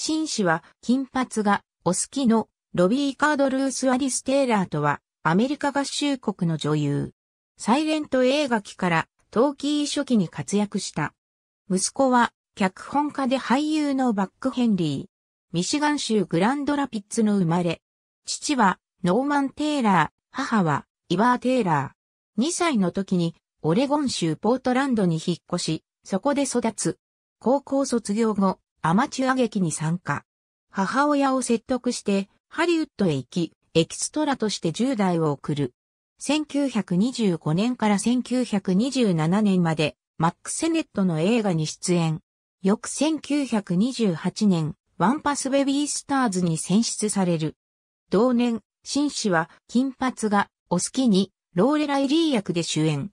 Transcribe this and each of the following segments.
紳士は金髪がお好きのロビー・カード・ルース・アリス・テイラーとはアメリカ合衆国の女優。サイレント映画機からキー初期に活躍した。息子は脚本家で俳優のバック・ヘンリー。ミシガン州グランドラピッツの生まれ。父はノーマン・テイラー、母はイバー・テイラー。2歳の時にオレゴン州ポートランドに引っ越し、そこで育つ。高校卒業後、アマチュア劇に参加。母親を説得して、ハリウッドへ行き、エキストラとして10代を送る。1925年から1927年まで、マック・セネットの映画に出演。翌1928年、ワンパスベビースターズに選出される。同年、紳士は金髪がお好きにローレラ・イリー役で主演。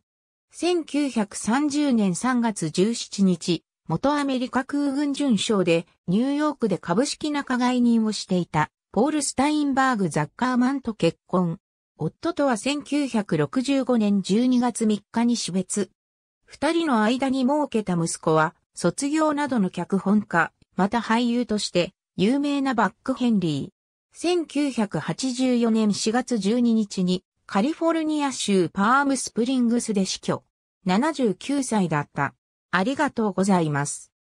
1930年3月17日、元アメリカ空軍巡将で、ニューヨークで株式仲買人をしていた、ポール・スタインバーグ・ザッカーマンと結婚。夫とは1965年12月3日に死別。二人の間に設けた息子は、卒業などの脚本家、また俳優として、有名なバック・ヘンリー。1984年4月12日に、カリフォルニア州パームスプリングスで死去。79歳だった。ありがとうございます。